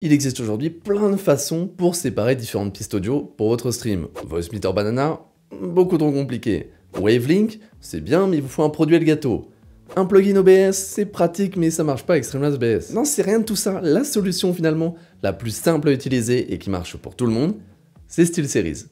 Il existe aujourd'hui plein de façons pour séparer différentes pistes audio pour votre stream. Voice Banana, beaucoup trop compliqué. Wavelink, c'est bien mais il vous faut un produit à le gâteau. Un plugin OBS, c'est pratique mais ça marche pas avec Streamlabs OBS. Non, c'est rien de tout ça. La solution finalement, la plus simple à utiliser et qui marche pour tout le monde, c'est SteelSeries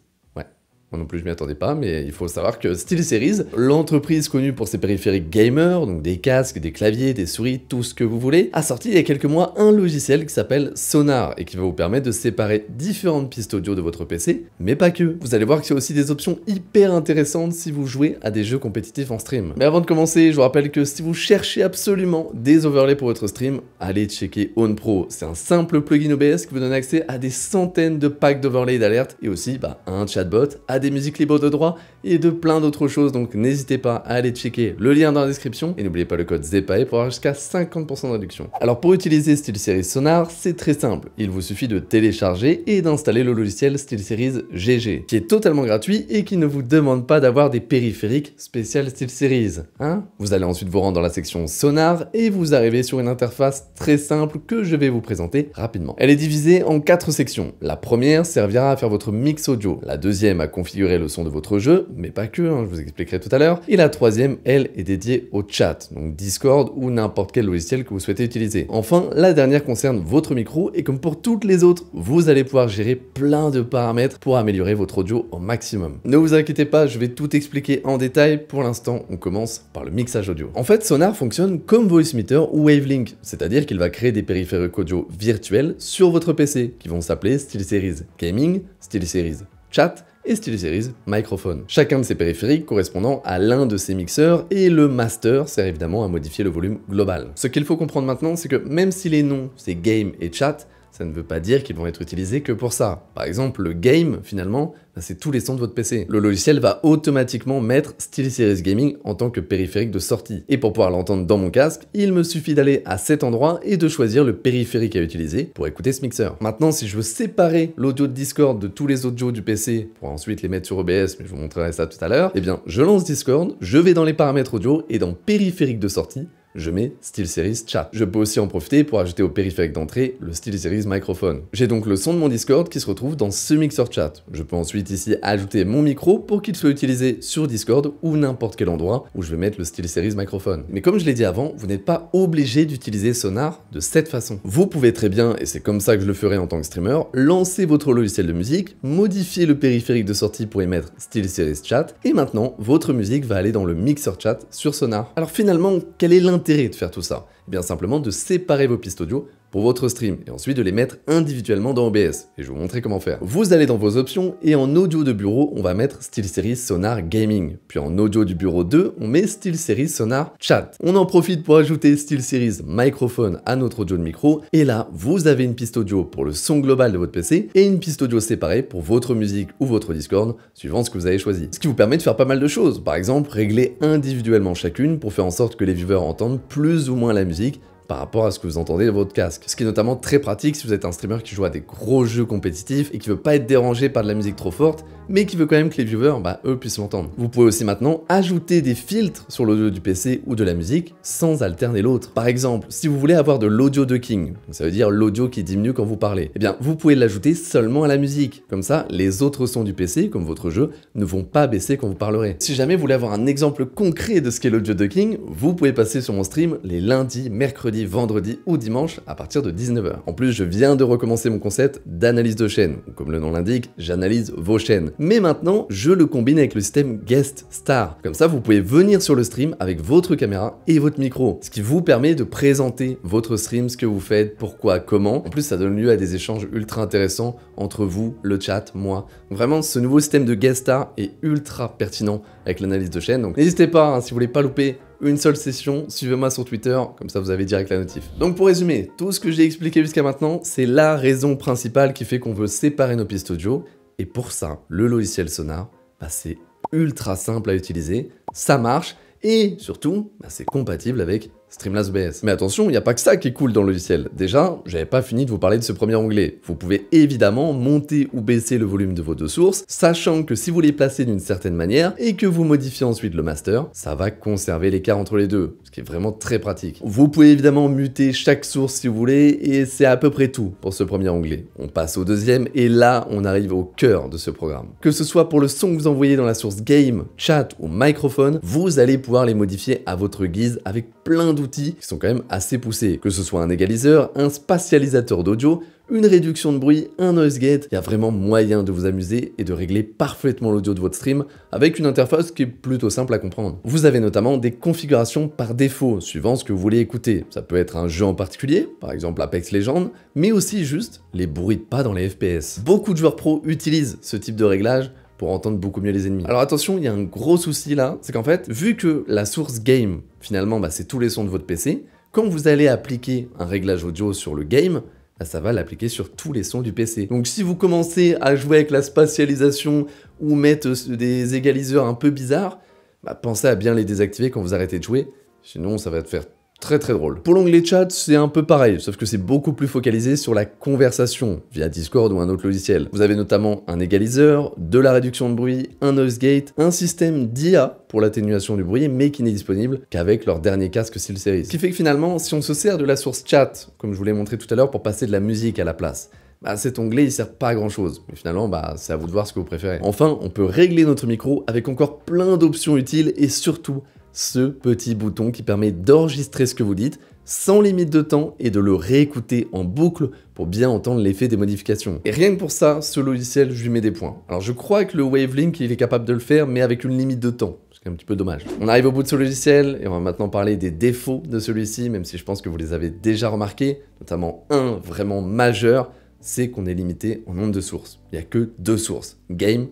non plus, je m'y attendais pas, mais il faut savoir que SteelSeries, l'entreprise connue pour ses périphériques gamer, donc des casques, des claviers, des souris, tout ce que vous voulez, a sorti il y a quelques mois un logiciel qui s'appelle Sonar et qui va vous permettre de séparer différentes pistes audio de votre PC, mais pas que. Vous allez voir qu'il y a aussi des options hyper intéressantes si vous jouez à des jeux compétitifs en stream. Mais avant de commencer, je vous rappelle que si vous cherchez absolument des overlays pour votre stream, allez checker OwnPro. C'est un simple plugin OBS qui vous donne accès à des centaines de packs d'overlays d'alerte et aussi bah, un chatbot des musiques libres de droit et de plein d'autres choses, donc n'hésitez pas à aller checker le lien dans la description et n'oubliez pas le code ZEPAE pour avoir jusqu'à 50% de réduction. Alors pour utiliser SteelSeries Sonar, c'est très simple, il vous suffit de télécharger et d'installer le logiciel SteelSeries GG, qui est totalement gratuit et qui ne vous demande pas d'avoir des périphériques spéciales SteelSeries. Hein vous allez ensuite vous rendre dans la section Sonar et vous arrivez sur une interface très simple que je vais vous présenter rapidement. Elle est divisée en quatre sections. La première servira à faire votre mix audio, la deuxième à configurer configurer le son de votre jeu, mais pas que, hein, je vous expliquerai tout à l'heure. Et la troisième, elle, est dédiée au chat, donc Discord ou n'importe quel logiciel que vous souhaitez utiliser. Enfin, la dernière concerne votre micro et comme pour toutes les autres, vous allez pouvoir gérer plein de paramètres pour améliorer votre audio au maximum. Ne vous inquiétez pas, je vais tout expliquer en détail. Pour l'instant, on commence par le mixage audio. En fait, Sonar fonctionne comme VoiceMeter ou WaveLink, c'est-à-dire qu'il va créer des périphériques audio virtuels sur votre PC qui vont s'appeler SteelSeries Gaming, SteelSeries Chat et SteelSeries microphone. Chacun de ces périphériques correspondant à l'un de ces mixeurs et le master sert évidemment à modifier le volume global. Ce qu'il faut comprendre maintenant, c'est que même si les noms c'est game et chat, ça ne veut pas dire qu'ils vont être utilisés que pour ça. Par exemple, le game, finalement, ben, c'est tous les sons de votre PC. Le logiciel va automatiquement mettre SteelSeries Gaming en tant que périphérique de sortie. Et pour pouvoir l'entendre dans mon casque, il me suffit d'aller à cet endroit et de choisir le périphérique à utiliser pour écouter ce mixeur. Maintenant, si je veux séparer l'audio de Discord de tous les audios du PC pour ensuite les mettre sur OBS, mais je vous montrerai ça tout à l'heure, eh bien, je lance Discord, je vais dans les paramètres audio et dans périphérique de sortie, je mets SteelSeries Chat. Je peux aussi en profiter pour ajouter au périphérique d'entrée le SteelSeries Microphone. J'ai donc le son de mon Discord qui se retrouve dans ce mixer chat. Je peux ensuite ici ajouter mon micro pour qu'il soit utilisé sur Discord ou n'importe quel endroit où je vais mettre le SteelSeries Microphone. Mais comme je l'ai dit avant, vous n'êtes pas obligé d'utiliser Sonar de cette façon. Vous pouvez très bien, et c'est comme ça que je le ferai en tant que streamer, lancer votre logiciel de musique, modifier le périphérique de sortie pour émettre style SteelSeries Chat, et maintenant votre musique va aller dans le mixer chat sur Sonar. Alors finalement, quel est l'intérêt de faire tout ça eh bien simplement de séparer vos pistes audio pour votre stream et ensuite de les mettre individuellement dans OBS. Et je vais vous montrer comment faire. Vous allez dans vos options et en audio de bureau, on va mettre series Sonar Gaming. Puis en audio du bureau 2, on met series Sonar Chat. On en profite pour ajouter series Microphone à notre audio de micro. Et là, vous avez une piste audio pour le son global de votre PC et une piste audio séparée pour votre musique ou votre Discord, suivant ce que vous avez choisi. Ce qui vous permet de faire pas mal de choses. Par exemple, régler individuellement chacune pour faire en sorte que les viewers entendent plus ou moins la musique par rapport à ce que vous entendez de votre casque. Ce qui est notamment très pratique si vous êtes un streamer qui joue à des gros jeux compétitifs et qui veut pas être dérangé par de la musique trop forte, mais qui veut quand même que les viewers, bah, eux, puissent l'entendre. Vous pouvez aussi maintenant ajouter des filtres sur l'audio du PC ou de la musique sans alterner l'autre. Par exemple, si vous voulez avoir de l'audio ducking, ça veut dire l'audio qui diminue quand vous parlez, eh bien, vous pouvez l'ajouter seulement à la musique. Comme ça, les autres sons du PC, comme votre jeu, ne vont pas baisser quand vous parlerez. Si jamais vous voulez avoir un exemple concret de ce qu'est l'audio ducking, vous pouvez passer sur mon stream les lundis, mercredis vendredi ou dimanche à partir de 19h. En plus, je viens de recommencer mon concept d'analyse de chaîne. Comme le nom l'indique, j'analyse vos chaînes. Mais maintenant, je le combine avec le système Guest Star. Comme ça, vous pouvez venir sur le stream avec votre caméra et votre micro, ce qui vous permet de présenter votre stream, ce que vous faites, pourquoi, comment. En plus, ça donne lieu à des échanges ultra intéressants entre vous, le chat, moi. Vraiment, ce nouveau système de Guest Star est ultra pertinent avec l'analyse de chaîne. Donc n'hésitez pas, hein, si vous voulez pas louper une seule session, suivez-moi sur Twitter, comme ça vous avez direct la notif. Donc pour résumer, tout ce que j'ai expliqué jusqu'à maintenant, c'est la raison principale qui fait qu'on veut séparer nos pistes audio, et pour ça, le logiciel Sonar, bah c'est ultra simple à utiliser, ça marche, et surtout, bah, c'est compatible avec Streamlabs BS. Mais attention, il n'y a pas que ça qui est cool dans le logiciel. Déjà, j'avais pas fini de vous parler de ce premier onglet. Vous pouvez évidemment monter ou baisser le volume de vos deux sources, sachant que si vous les placez d'une certaine manière et que vous modifiez ensuite le master, ça va conserver l'écart entre les deux, ce qui est vraiment très pratique. Vous pouvez évidemment muter chaque source si vous voulez, et c'est à peu près tout pour ce premier onglet. On passe au deuxième, et là, on arrive au cœur de ce programme. Que ce soit pour le son que vous envoyez dans la source game, chat ou microphone, vous allez pouvoir les modifier à votre guise avec plein d'outils qui sont quand même assez poussés, que ce soit un égaliseur, un spatialisateur d'audio, une réduction de bruit, un noise gate, il y a vraiment moyen de vous amuser et de régler parfaitement l'audio de votre stream avec une interface qui est plutôt simple à comprendre. Vous avez notamment des configurations par défaut suivant ce que vous voulez écouter. Ça peut être un jeu en particulier, par exemple Apex Legends, mais aussi juste les bruits de pas dans les FPS. Beaucoup de joueurs pro utilisent ce type de réglage pour entendre beaucoup mieux les ennemis. Alors attention, il y a un gros souci là, c'est qu'en fait, vu que la source game, finalement, bah, c'est tous les sons de votre PC, quand vous allez appliquer un réglage audio sur le game, bah, ça va l'appliquer sur tous les sons du PC. Donc si vous commencez à jouer avec la spatialisation ou mettre euh, des égaliseurs un peu bizarres, bah, pensez à bien les désactiver quand vous arrêtez de jouer, sinon ça va te faire Très très drôle. Pour l'onglet chat, c'est un peu pareil, sauf que c'est beaucoup plus focalisé sur la conversation via Discord ou un autre logiciel. Vous avez notamment un égaliseur, de la réduction de bruit, un noise gate, un système d'IA pour l'atténuation du bruit, mais qui n'est disponible qu'avec leur dernier casque SteelSeries. Ce qui fait que finalement, si on se sert de la source chat, comme je vous l'ai montré tout à l'heure, pour passer de la musique à la place, bah, cet onglet il sert pas à grand chose. Mais finalement, bah, c'est à vous de voir ce que vous préférez. Enfin, on peut régler notre micro avec encore plein d'options utiles et surtout ce petit bouton qui permet d'enregistrer ce que vous dites sans limite de temps et de le réécouter en boucle pour bien entendre l'effet des modifications. Et rien que pour ça, ce logiciel, je lui mets des points. Alors je crois que le Wavelink, il est capable de le faire, mais avec une limite de temps C'est un petit peu dommage. On arrive au bout de ce logiciel et on va maintenant parler des défauts de celui-ci, même si je pense que vous les avez déjà remarqués, notamment un vraiment majeur, c'est qu'on est limité en nombre de sources. Il n'y a que deux sources, game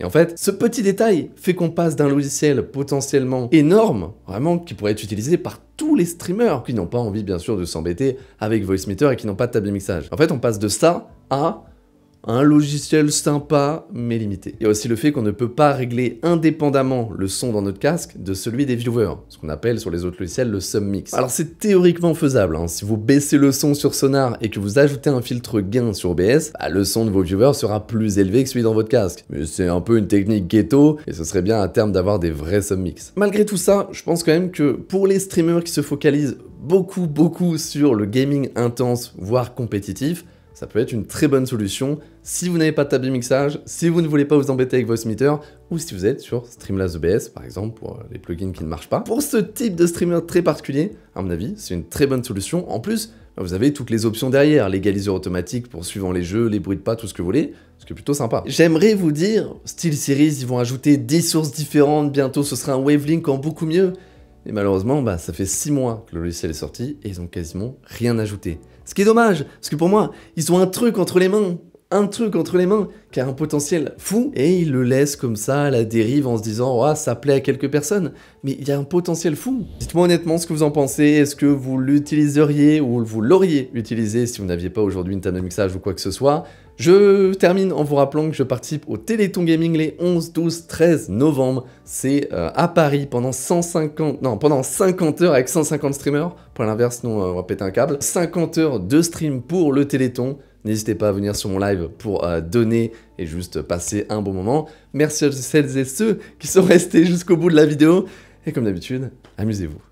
et en fait, ce petit détail fait qu'on passe d'un logiciel potentiellement énorme, vraiment qui pourrait être utilisé par tous les streamers qui n'ont pas envie bien sûr de s'embêter avec VoiceMeter et qui n'ont pas de table mixage. En fait, on passe de ça à un logiciel sympa mais limité. Il y a aussi le fait qu'on ne peut pas régler indépendamment le son dans notre casque de celui des viewers, ce qu'on appelle sur les autres logiciels le submix. Alors c'est théoriquement faisable, hein. si vous baissez le son sur Sonar et que vous ajoutez un filtre gain sur BS, bah, le son de vos viewers sera plus élevé que celui dans votre casque. Mais c'est un peu une technique ghetto et ce serait bien à terme d'avoir des vrais submix. Malgré tout ça, je pense quand même que pour les streamers qui se focalisent beaucoup beaucoup sur le gaming intense voire compétitif, ça peut être une très bonne solution si vous n'avez pas de table mixage, si vous ne voulez pas vous embêter avec VoiceMeter ou si vous êtes sur Streamlabs OBS e par exemple pour euh, les plugins qui ne marchent pas. Pour ce type de streamer très particulier, à mon avis, c'est une très bonne solution. En plus, bah, vous avez toutes les options derrière, l'égaliseur automatique pour suivant les jeux, les bruits de pas, tout ce que vous voulez, ce qui est plutôt sympa. J'aimerais vous dire, style series, ils vont ajouter 10 sources différentes, bientôt ce sera un Wavelink en beaucoup mieux. Mais malheureusement, bah, ça fait 6 mois que le logiciel est sorti et ils ont quasiment rien ajouté. Ce qui est dommage, parce que pour moi, ils ont un truc entre les mains un truc entre les mains qui a un potentiel fou et il le laisse comme ça à la dérive en se disant ah, ça plaît à quelques personnes mais il y a un potentiel fou. Dites-moi honnêtement ce que vous en pensez, est-ce que vous l'utiliseriez ou vous l'auriez utilisé si vous n'aviez pas aujourd'hui une table de mixage ou quoi que ce soit je termine en vous rappelant que je participe au Téléthon Gaming les 11, 12, 13 novembre. C'est euh, à Paris pendant 150, non, pendant 50 heures avec 150 streamers. Pour l'inverse, non, on va péter un câble. 50 heures de stream pour le Téléthon. N'hésitez pas à venir sur mon live pour euh, donner et juste passer un bon moment. Merci à celles et ceux qui sont restés jusqu'au bout de la vidéo. Et comme d'habitude, amusez-vous.